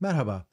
Merhaba.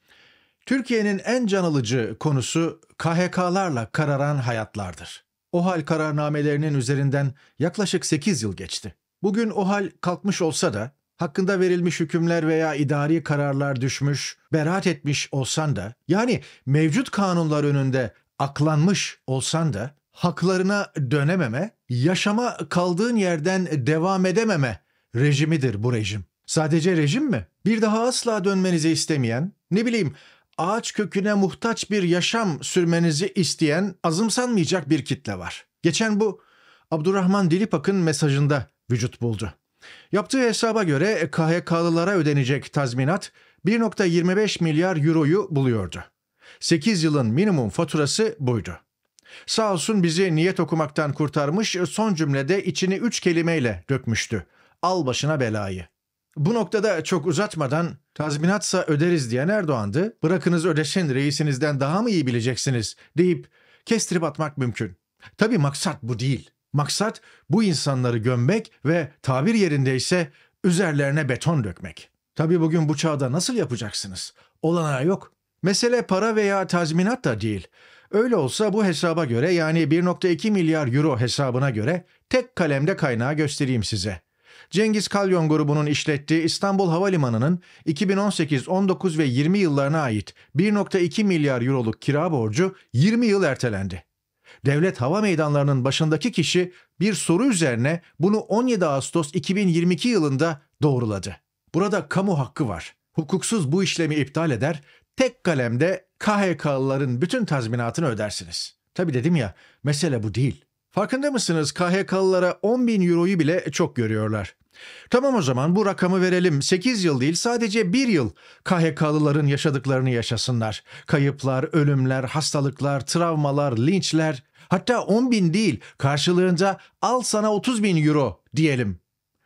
Türkiye'nin en can alıcı konusu KHK'larla kararan hayatlardır. OHAL kararnamelerinin üzerinden yaklaşık 8 yıl geçti. Bugün OHAL kalkmış olsa da, hakkında verilmiş hükümler veya idari kararlar düşmüş, beraat etmiş olsan da, yani mevcut kanunlar önünde aklanmış olsan da, haklarına dönememe, yaşama kaldığın yerden devam edememe rejimidir bu rejim. Sadece rejim mi? Bir daha asla dönmenizi istemeyen, ne bileyim ağaç köküne muhtaç bir yaşam sürmenizi isteyen azımsanmayacak bir kitle var. Geçen bu Abdurrahman Dilipak'ın mesajında vücut buldu. Yaptığı hesaba göre KHK'lılara ödenecek tazminat 1.25 milyar euroyu buluyordu. 8 yılın minimum faturası buydu. Sağ olsun bizi niyet okumaktan kurtarmış son cümlede içini 3 kelimeyle dökmüştü. Al başına belayı. Bu noktada çok uzatmadan tazminatsa öderiz diyen Erdoğan'dı. Bırakınız ödeşin reisinizden daha mı iyi bileceksiniz deyip kestirip atmak mümkün. Tabii maksat bu değil. Maksat bu insanları gömmek ve tabir yerindeyse üzerlerine beton dökmek. Tabii bugün bu çağda nasıl yapacaksınız? Olanağı yok. Mesele para veya tazminat da değil. Öyle olsa bu hesaba göre yani 1.2 milyar euro hesabına göre tek kalemde kaynağı göstereyim size. Cengiz Kalyon grubunun işlettiği İstanbul Havalimanı'nın 2018, 19 ve 20 yıllarına ait 1.2 milyar euroluk kira borcu 20 yıl ertelendi. Devlet Hava Meydanları'nın başındaki kişi bir soru üzerine bunu 17 Ağustos 2022 yılında doğruladı. Burada kamu hakkı var. Hukuksuz bu işlemi iptal eder, tek kalemde KHK'lıların bütün tazminatını ödersiniz. Tabi dedim ya, mesele bu değil. Farkında mısınız KHK'lılara 10 bin euroyu bile çok görüyorlar. Tamam o zaman bu rakamı verelim. 8 yıl değil sadece 1 yıl KHK'lıların yaşadıklarını yaşasınlar. Kayıplar, ölümler, hastalıklar, travmalar, linçler. Hatta 10 bin değil karşılığında al sana 30 bin euro diyelim.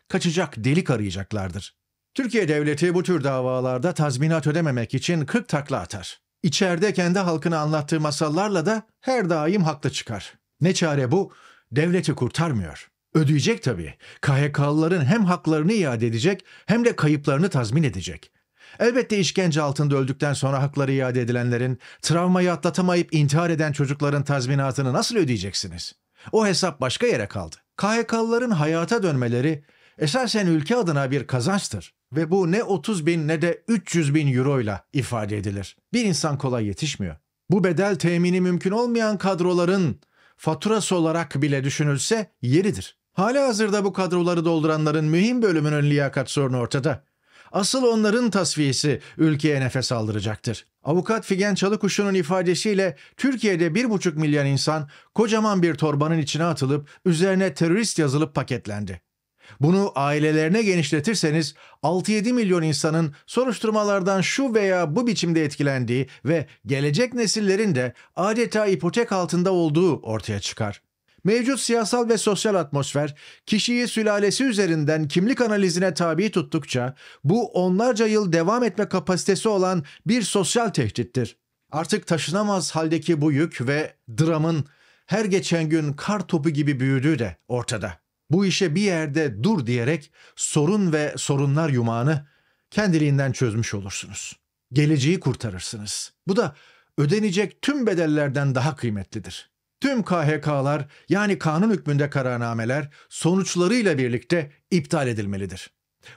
Kaçacak delik arayacaklardır. Türkiye devleti bu tür davalarda tazminat ödememek için 40 takla atar. İçeride kendi halkına anlattığı masallarla da her daim haklı çıkar. Ne çare bu? Devleti kurtarmıyor. Ödeyecek tabii. KHK'lıların hem haklarını iade edecek hem de kayıplarını tazmin edecek. Elbette işkence altında öldükten sonra hakları iade edilenlerin, travmayı atlatamayıp intihar eden çocukların tazminatını nasıl ödeyeceksiniz? O hesap başka yere kaldı. KHK'lıların hayata dönmeleri esasen ülke adına bir kazançtır ve bu ne 30 bin ne de 300 bin euro ile ifade edilir. Bir insan kolay yetişmiyor. Bu bedel temini mümkün olmayan kadroların faturası olarak bile düşünülse yeridir. Hala hazırda bu kadroları dolduranların mühim bölümünün liyakat sorunu ortada. Asıl onların tasfiyesi ülkeye nefes aldıracaktır. Avukat Figen Çalıkuşu'nun ifadesiyle Türkiye'de 1,5 milyon insan kocaman bir torbanın içine atılıp üzerine terörist yazılıp paketlendi. Bunu ailelerine genişletirseniz 6-7 milyon insanın soruşturmalardan şu veya bu biçimde etkilendiği ve gelecek nesillerin de adeta ipotek altında olduğu ortaya çıkar. Mevcut siyasal ve sosyal atmosfer kişiyi sülalesi üzerinden kimlik analizine tabi tuttukça bu onlarca yıl devam etme kapasitesi olan bir sosyal tehdittir. Artık taşınamaz haldeki bu yük ve dramın her geçen gün kar topu gibi büyüdüğü de ortada bu işe bir yerde dur diyerek sorun ve sorunlar yumağını kendiliğinden çözmüş olursunuz. Geleceği kurtarırsınız. Bu da ödenecek tüm bedellerden daha kıymetlidir. Tüm KHK'lar yani kanun hükmünde kararnameler sonuçlarıyla birlikte iptal edilmelidir.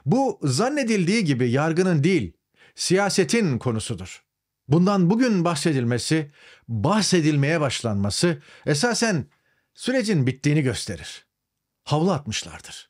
Bu zannedildiği gibi yargının değil, siyasetin konusudur. Bundan bugün bahsedilmesi, bahsedilmeye başlanması esasen sürecin bittiğini gösterir havlu atmışlardır.